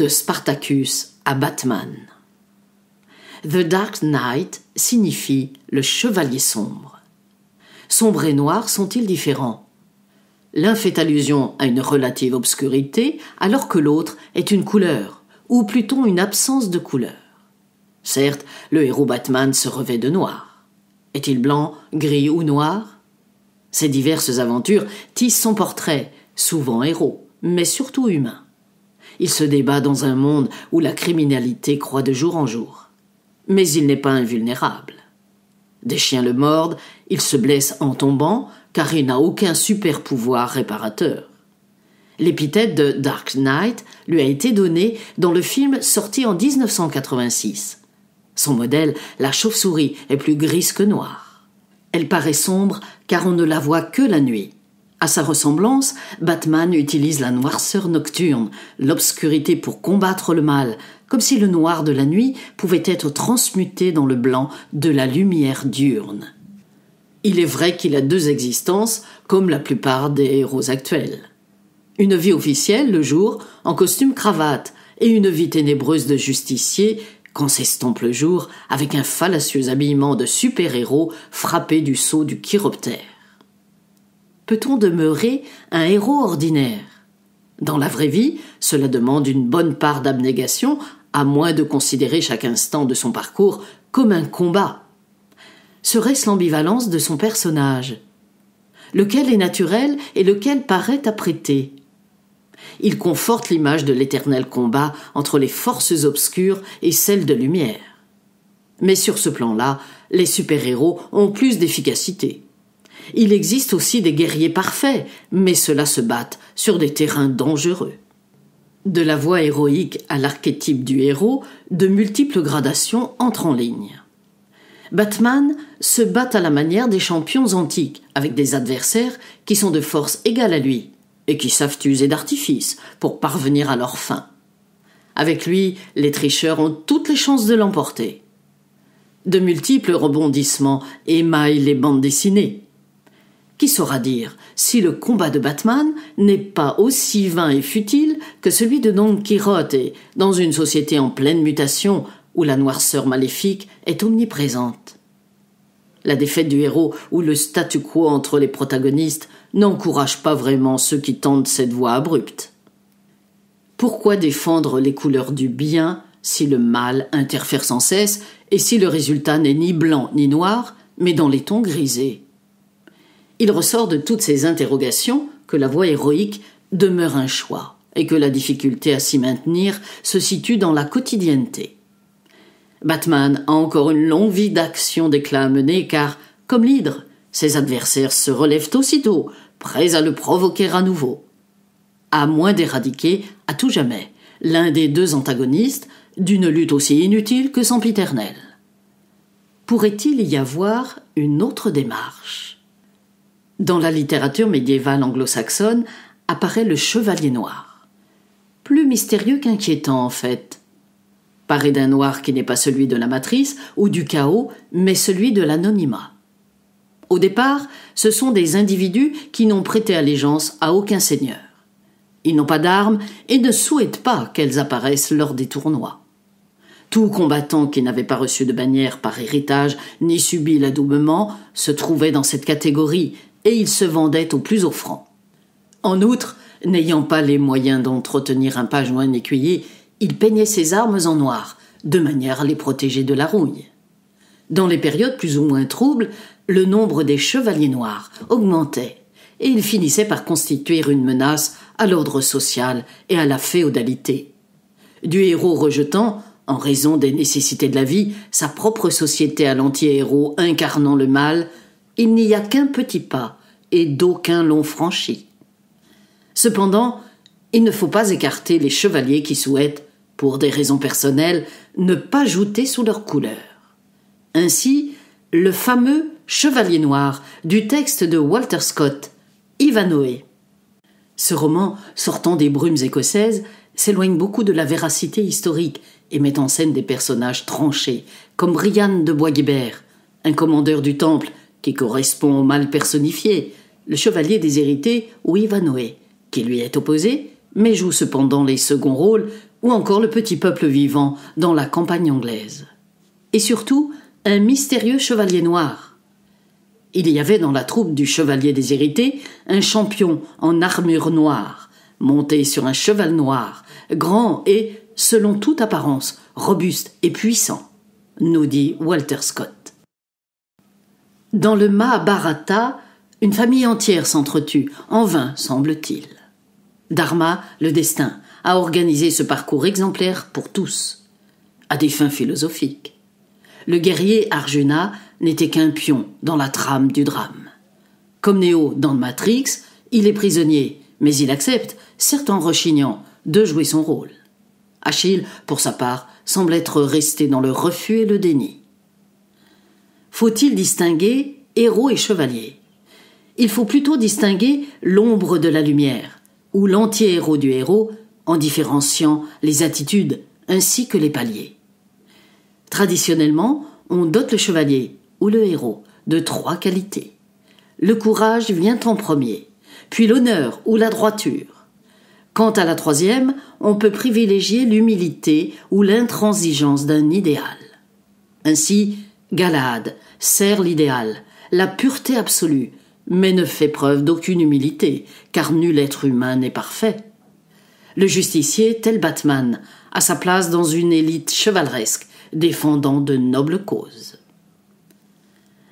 de Spartacus à Batman. The Dark Knight signifie le chevalier sombre. Sombre et noir sont-ils différents L'un fait allusion à une relative obscurité, alors que l'autre est une couleur, ou plutôt une absence de couleur. Certes, le héros Batman se revêt de noir. Est-il blanc, gris ou noir Ses diverses aventures tissent son portrait, souvent héros, mais surtout humain. Il se débat dans un monde où la criminalité croît de jour en jour. Mais il n'est pas invulnérable. Des chiens le mordent, il se blesse en tombant, car il n'a aucun super pouvoir réparateur. L'épithète de Dark Knight lui a été donnée dans le film sorti en 1986. Son modèle, la chauve-souris, est plus grise que noire. Elle paraît sombre car on ne la voit que la nuit. À sa ressemblance, Batman utilise la noirceur nocturne, l'obscurité pour combattre le mal, comme si le noir de la nuit pouvait être transmuté dans le blanc de la lumière diurne. Il est vrai qu'il a deux existences, comme la plupart des héros actuels. Une vie officielle le jour, en costume cravate, et une vie ténébreuse de justicier, quand s'estompe le jour, avec un fallacieux habillement de super-héros frappé du sceau du chiroptère peut-on demeurer un héros ordinaire Dans la vraie vie, cela demande une bonne part d'abnégation, à moins de considérer chaque instant de son parcours comme un combat. Serait-ce l'ambivalence de son personnage Lequel est naturel et lequel paraît apprêté Il conforte l'image de l'éternel combat entre les forces obscures et celles de lumière. Mais sur ce plan-là, les super-héros ont plus d'efficacité. Il existe aussi des guerriers parfaits, mais ceux-là se battent sur des terrains dangereux. De la voix héroïque à l'archétype du héros, de multiples gradations entrent en ligne. Batman se bat à la manière des champions antiques, avec des adversaires qui sont de force égale à lui, et qui savent user d'artifices pour parvenir à leur fin. Avec lui, les tricheurs ont toutes les chances de l'emporter. De multiples rebondissements émaillent les bandes dessinées qui saura dire si le combat de Batman n'est pas aussi vain et futile que celui de Don Quirote dans une société en pleine mutation où la noirceur maléfique est omniprésente. La défaite du héros ou le statu quo entre les protagonistes n'encourage pas vraiment ceux qui tentent cette voie abrupte. Pourquoi défendre les couleurs du bien si le mal interfère sans cesse et si le résultat n'est ni blanc ni noir, mais dans les tons grisés il ressort de toutes ces interrogations que la voie héroïque demeure un choix et que la difficulté à s'y maintenir se situe dans la quotidienneté. Batman a encore une longue vie d'action d'éclat à mener car, comme l'hydre, ses adversaires se relèvent aussitôt, prêts à le provoquer à nouveau. À moins d'éradiquer, à tout jamais, l'un des deux antagonistes d'une lutte aussi inutile que sempiternelle. Pourrait-il y avoir une autre démarche dans la littérature médiévale anglo-saxonne apparaît le chevalier noir. Plus mystérieux qu'inquiétant en fait. Paré d'un noir qui n'est pas celui de la matrice ou du chaos, mais celui de l'anonymat. Au départ, ce sont des individus qui n'ont prêté allégeance à aucun seigneur. Ils n'ont pas d'armes et ne souhaitent pas qu'elles apparaissent lors des tournois. Tout combattant qui n'avait pas reçu de bannière par héritage ni subi l'adoubement se trouvait dans cette catégorie, et il se vendait au plus offrant. En outre, n'ayant pas les moyens d'entretenir un page ou un écuyer, il peignait ses armes en noir, de manière à les protéger de la rouille. Dans les périodes plus ou moins troubles, le nombre des chevaliers noirs augmentait, et il finissait par constituer une menace à l'ordre social et à la féodalité. Du héros rejetant, en raison des nécessités de la vie, sa propre société à l'anti-héros incarnant le mal, il n'y a qu'un petit pas, et d'aucun long franchi. Cependant, il ne faut pas écarter les chevaliers qui souhaitent, pour des raisons personnelles, ne pas jouter sous leur couleur. Ainsi, le fameux Chevalier noir du texte de Walter Scott, Ivanhoe. Ce roman, sortant des brumes écossaises, s'éloigne beaucoup de la véracité historique et met en scène des personnages tranchés, comme Brian de Boisguibert, un commandeur du Temple qui correspond au mal personnifié, le chevalier déshérité ou Ivanoé, qui lui est opposé, mais joue cependant les seconds rôles, ou encore le petit peuple vivant dans la campagne anglaise. Et surtout, un mystérieux chevalier noir. Il y avait dans la troupe du chevalier déshérité un champion en armure noire, monté sur un cheval noir, grand et, selon toute apparence, robuste et puissant, nous dit Walter Scott. Dans le Mahabharata, une famille entière s'entretue, en vain, semble-t-il. Dharma, le destin, a organisé ce parcours exemplaire pour tous, à des fins philosophiques. Le guerrier Arjuna n'était qu'un pion dans la trame du drame. Comme Néo dans le Matrix, il est prisonnier, mais il accepte, certes en rechignant, de jouer son rôle. Achille, pour sa part, semble être resté dans le refus et le déni faut-il distinguer héros et chevalier Il faut plutôt distinguer l'ombre de la lumière, ou l'anti-héros du héros, en différenciant les attitudes ainsi que les paliers. Traditionnellement, on dote le chevalier ou le héros de trois qualités. Le courage vient en premier, puis l'honneur ou la droiture. Quant à la troisième, on peut privilégier l'humilité ou l'intransigeance d'un idéal. Ainsi, Galahad sert l'idéal, la pureté absolue, mais ne fait preuve d'aucune humilité, car nul être humain n'est parfait. Le justicier, tel Batman, a sa place dans une élite chevaleresque, défendant de nobles causes.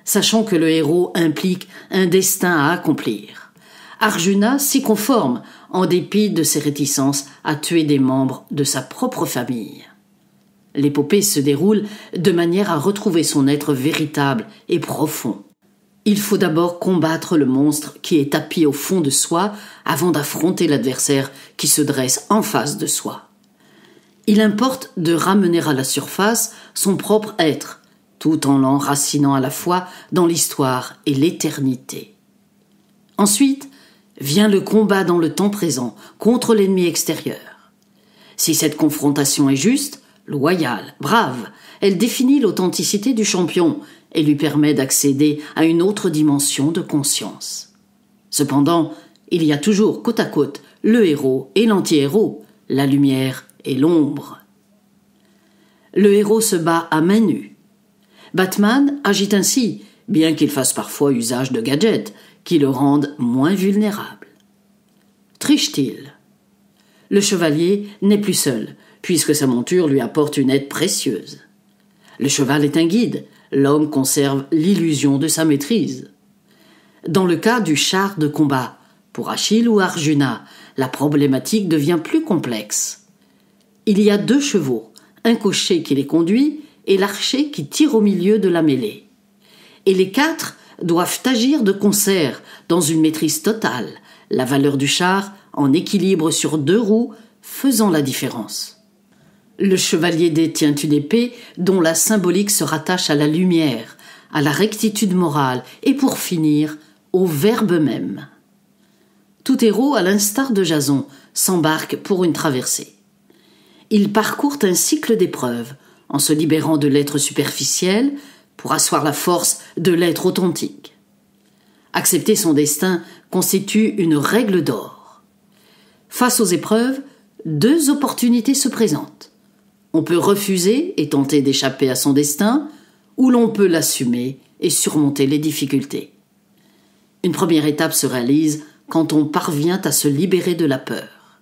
Sachant que le héros implique un destin à accomplir, Arjuna s'y conforme, en dépit de ses réticences à tuer des membres de sa propre famille. L'épopée se déroule de manière à retrouver son être véritable et profond. Il faut d'abord combattre le monstre qui est tapi au fond de soi avant d'affronter l'adversaire qui se dresse en face de soi. Il importe de ramener à la surface son propre être, tout en l'enracinant à la fois dans l'histoire et l'éternité. Ensuite vient le combat dans le temps présent contre l'ennemi extérieur. Si cette confrontation est juste, loyale, brave. Elle définit l'authenticité du champion et lui permet d'accéder à une autre dimension de conscience. Cependant, il y a toujours côte à côte le héros et l'anti-héros, la lumière et l'ombre. Le héros se bat à main nue. Batman agit ainsi, bien qu'il fasse parfois usage de gadgets qui le rendent moins vulnérable. Triche-t-il Le chevalier n'est plus seul, puisque sa monture lui apporte une aide précieuse. Le cheval est un guide, l'homme conserve l'illusion de sa maîtrise. Dans le cas du char de combat, pour Achille ou Arjuna, la problématique devient plus complexe. Il y a deux chevaux, un cocher qui les conduit et l'archer qui tire au milieu de la mêlée. Et les quatre doivent agir de concert, dans une maîtrise totale, la valeur du char en équilibre sur deux roues faisant la différence. Le chevalier détient une épée dont la symbolique se rattache à la lumière, à la rectitude morale et pour finir, au verbe même. Tout héros, à l'instar de Jason, s'embarque pour une traversée. Il parcourt un cycle d'épreuves, en se libérant de l'être superficiel pour asseoir la force de l'être authentique. Accepter son destin constitue une règle d'or. Face aux épreuves, deux opportunités se présentent. On peut refuser et tenter d'échapper à son destin, ou l'on peut l'assumer et surmonter les difficultés. Une première étape se réalise quand on parvient à se libérer de la peur.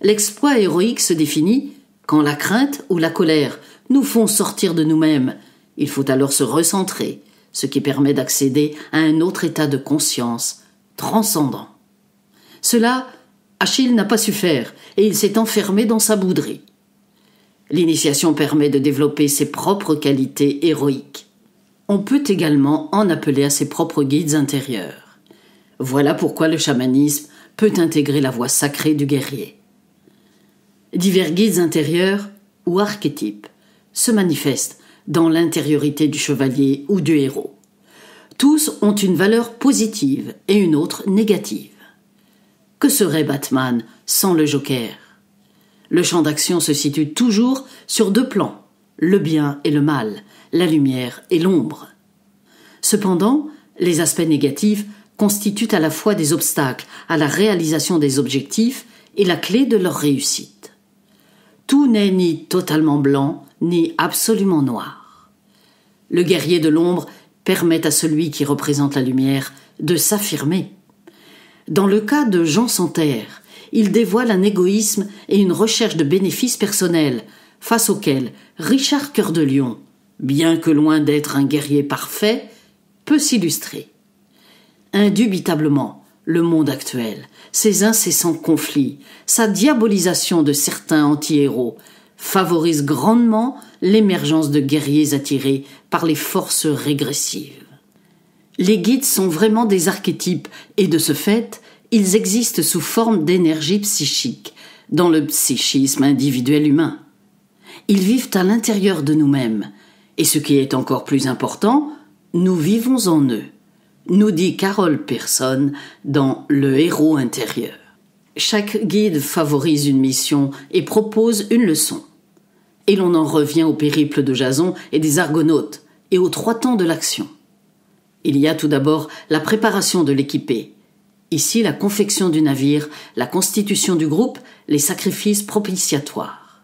L'exploit héroïque se définit quand la crainte ou la colère nous font sortir de nous-mêmes. Il faut alors se recentrer, ce qui permet d'accéder à un autre état de conscience transcendant. Cela, Achille n'a pas su faire, et il s'est enfermé dans sa bouderie. L'initiation permet de développer ses propres qualités héroïques. On peut également en appeler à ses propres guides intérieurs. Voilà pourquoi le chamanisme peut intégrer la voie sacrée du guerrier. Divers guides intérieurs ou archétypes se manifestent dans l'intériorité du chevalier ou du héros. Tous ont une valeur positive et une autre négative. Que serait Batman sans le Joker le champ d'action se situe toujours sur deux plans, le bien et le mal, la lumière et l'ombre. Cependant, les aspects négatifs constituent à la fois des obstacles à la réalisation des objectifs et la clé de leur réussite. Tout n'est ni totalement blanc, ni absolument noir. Le guerrier de l'ombre permet à celui qui représente la lumière de s'affirmer. Dans le cas de Jean Santerre, il dévoile un égoïsme et une recherche de bénéfices personnels, face auxquels Richard Cœur de Lion, bien que loin d'être un guerrier parfait, peut s'illustrer. Indubitablement, le monde actuel, ses incessants conflits, sa diabolisation de certains anti-héros, favorisent grandement l'émergence de guerriers attirés par les forces régressives. Les guides sont vraiment des archétypes et de ce fait, ils existent sous forme d'énergie psychique, dans le psychisme individuel humain. Ils vivent à l'intérieur de nous-mêmes, et ce qui est encore plus important, nous vivons en eux, nous dit Carole personne dans Le héros intérieur. Chaque guide favorise une mission et propose une leçon. Et l'on en revient au périple de Jason et des Argonautes, et aux trois temps de l'action. Il y a tout d'abord la préparation de l'équipé, Ici, la confection du navire, la constitution du groupe, les sacrifices propitiatoires.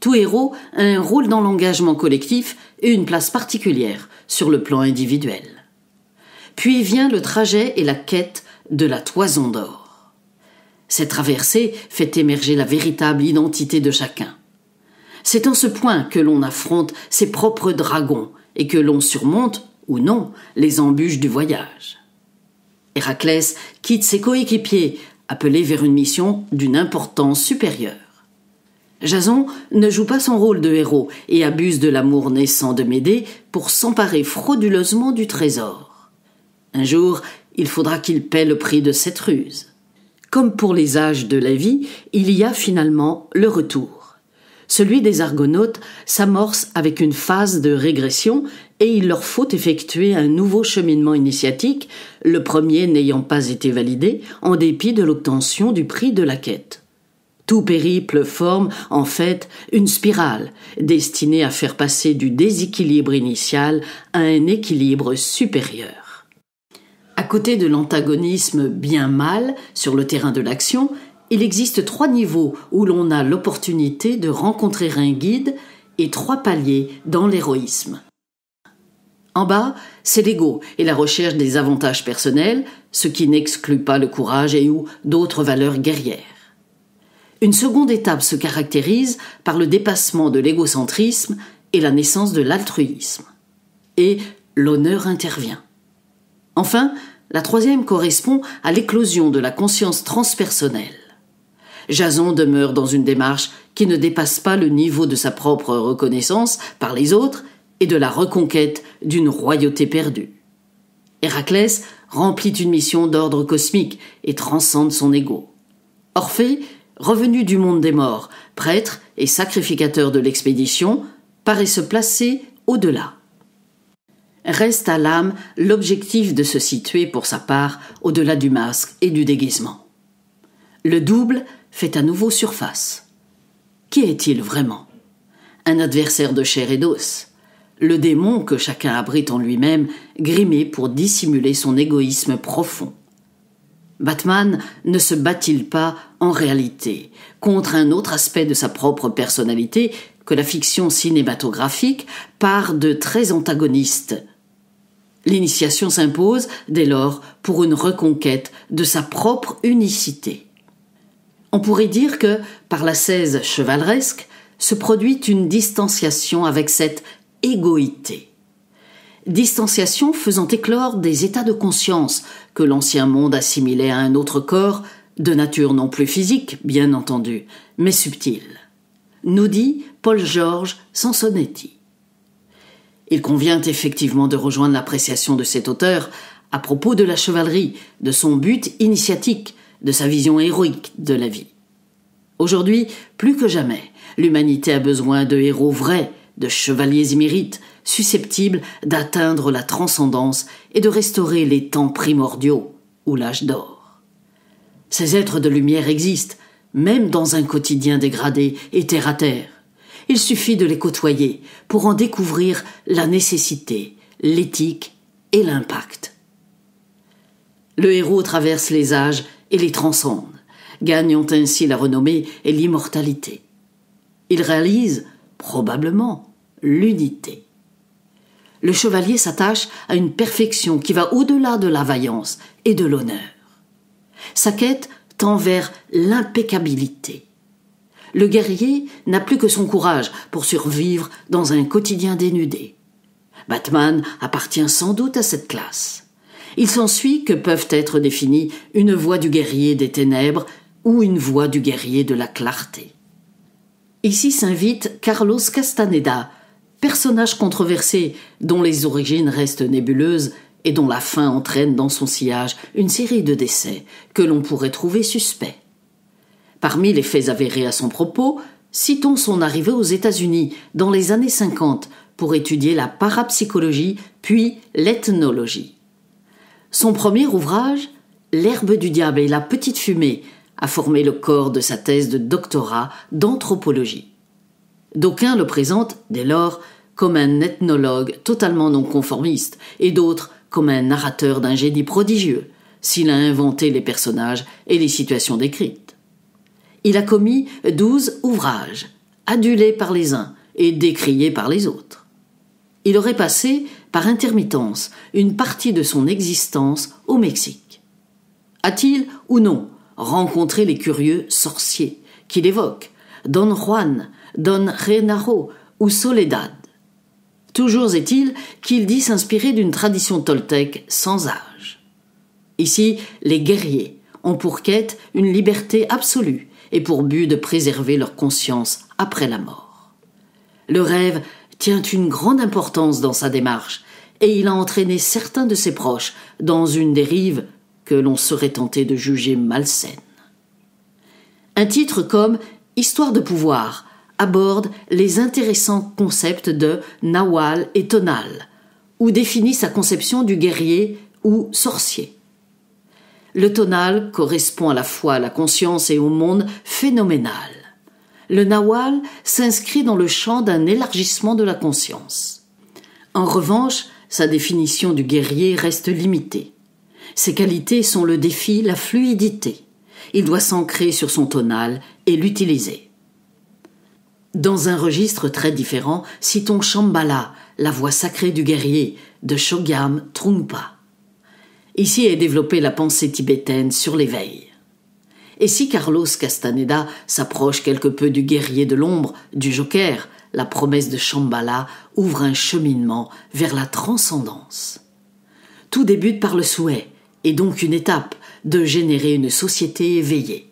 Tout héros a un rôle dans l'engagement collectif et une place particulière sur le plan individuel. Puis vient le trajet et la quête de la toison d'or. Cette traversée fait émerger la véritable identité de chacun. C'est en ce point que l'on affronte ses propres dragons et que l'on surmonte, ou non, les embûches du voyage. Héraclès quitte ses coéquipiers, appelés vers une mission d'une importance supérieure. Jason ne joue pas son rôle de héros et abuse de l'amour naissant de Médée pour s'emparer frauduleusement du trésor. Un jour, il faudra qu'il paie le prix de cette ruse. Comme pour les âges de la vie, il y a finalement le retour. Celui des Argonautes s'amorce avec une phase de régression et il leur faut effectuer un nouveau cheminement initiatique, le premier n'ayant pas été validé, en dépit de l'obtention du prix de la quête. Tout périple forme, en fait, une spirale, destinée à faire passer du déséquilibre initial à un équilibre supérieur. À côté de l'antagonisme bien-mal sur le terrain de l'action, il existe trois niveaux où l'on a l'opportunité de rencontrer un guide et trois paliers dans l'héroïsme. En bas, c'est l'ego et la recherche des avantages personnels, ce qui n'exclut pas le courage et ou d'autres valeurs guerrières. Une seconde étape se caractérise par le dépassement de l'égocentrisme et la naissance de l'altruisme. Et l'honneur intervient. Enfin, la troisième correspond à l'éclosion de la conscience transpersonnelle. Jason demeure dans une démarche qui ne dépasse pas le niveau de sa propre reconnaissance par les autres et de la reconquête d'une royauté perdue. Héraclès remplit une mission d'ordre cosmique et transcende son ego. Orphée, revenu du monde des morts, prêtre et sacrificateur de l'expédition, paraît se placer au-delà. Reste à l'âme l'objectif de se situer pour sa part au-delà du masque et du déguisement. Le double fait à nouveau surface. Qui est-il vraiment Un adversaire de chair et d'os le démon que chacun abrite en lui-même, grimé pour dissimuler son égoïsme profond. Batman ne se bat-il pas, en réalité, contre un autre aspect de sa propre personnalité que la fiction cinématographique part de très antagoniste L'initiation s'impose, dès lors, pour une reconquête de sa propre unicité. On pourrait dire que, par la 16 chevaleresque, se produit une distanciation avec cette égoïté. Distanciation faisant éclore des états de conscience que l'ancien monde assimilait à un autre corps, de nature non plus physique, bien entendu, mais subtile. Nous dit Paul-Georges Sansonetti. Il convient effectivement de rejoindre l'appréciation de cet auteur à propos de la chevalerie, de son but initiatique, de sa vision héroïque de la vie. Aujourd'hui, plus que jamais, l'humanité a besoin de héros vrais, de chevaliers émérites susceptibles d'atteindre la transcendance et de restaurer les temps primordiaux ou l'âge d'or. Ces êtres de lumière existent, même dans un quotidien dégradé et terre à terre. Il suffit de les côtoyer pour en découvrir la nécessité, l'éthique et l'impact. Le héros traverse les âges et les transcende, gagnant ainsi la renommée et l'immortalité. Il réalise, probablement, l'unité. Le chevalier s'attache à une perfection qui va au-delà de la vaillance et de l'honneur. Sa quête tend vers l'impeccabilité. Le guerrier n'a plus que son courage pour survivre dans un quotidien dénudé. Batman appartient sans doute à cette classe. Il s'ensuit que peuvent être définies une voix du guerrier des ténèbres ou une voix du guerrier de la clarté. Ici s'invite Carlos Castaneda, personnage controversé dont les origines restent nébuleuses et dont la fin entraîne dans son sillage une série de décès que l'on pourrait trouver suspects. Parmi les faits avérés à son propos, citons son arrivée aux États-Unis dans les années 50 pour étudier la parapsychologie puis l'ethnologie. Son premier ouvrage, L'herbe du diable et la petite fumée, a formé le corps de sa thèse de doctorat d'anthropologie. D'aucuns le présentent, dès lors, comme un ethnologue totalement non conformiste, et d'autres comme un narrateur d'un génie prodigieux, s'il a inventé les personnages et les situations décrites. Il a commis douze ouvrages, adulés par les uns et décriés par les autres. Il aurait passé, par intermittence, une partie de son existence au Mexique. A-t-il ou non rencontrer les curieux sorciers qu'il évoque, Don Juan, Don Renaro ou Soledad. Toujours est-il qu'il dit s'inspirer d'une tradition toltèque sans âge. Ici, les guerriers ont pour quête une liberté absolue et pour but de préserver leur conscience après la mort. Le rêve tient une grande importance dans sa démarche et il a entraîné certains de ses proches dans une dérive l'on serait tenté de juger malsaine. Un titre comme Histoire de pouvoir aborde les intéressants concepts de Nawal et Tonal, ou définit sa conception du guerrier ou sorcier. Le tonal correspond à la fois à la conscience et au monde phénoménal. Le nawal s'inscrit dans le champ d'un élargissement de la conscience. En revanche, sa définition du guerrier reste limitée. Ses qualités sont le défi, la fluidité. Il doit s'ancrer sur son tonal et l'utiliser. Dans un registre très différent, citons Shambhala, la voix sacrée du guerrier, de Shogam Trungpa. Ici est développée la pensée tibétaine sur l'éveil. Et si Carlos Castaneda s'approche quelque peu du guerrier de l'ombre, du joker, la promesse de Shambhala ouvre un cheminement vers la transcendance. Tout débute par le souhait, et donc une étape, de générer une société éveillée.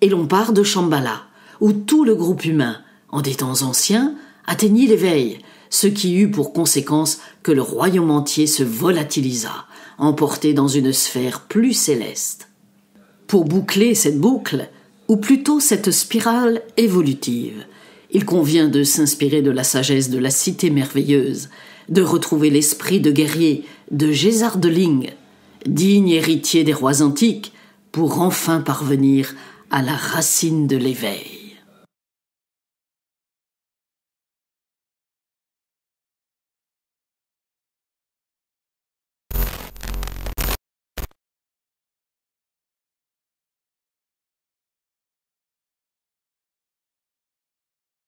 Et l'on part de Shambhala, où tout le groupe humain, en des temps anciens, atteignit l'éveil, ce qui eut pour conséquence que le royaume entier se volatilisa, emporté dans une sphère plus céleste. Pour boucler cette boucle, ou plutôt cette spirale évolutive, il convient de s'inspirer de la sagesse de la cité merveilleuse, de retrouver l'esprit de guerrier de Gésard de Ling, digne héritier des rois antiques, pour enfin parvenir à la racine de l'éveil.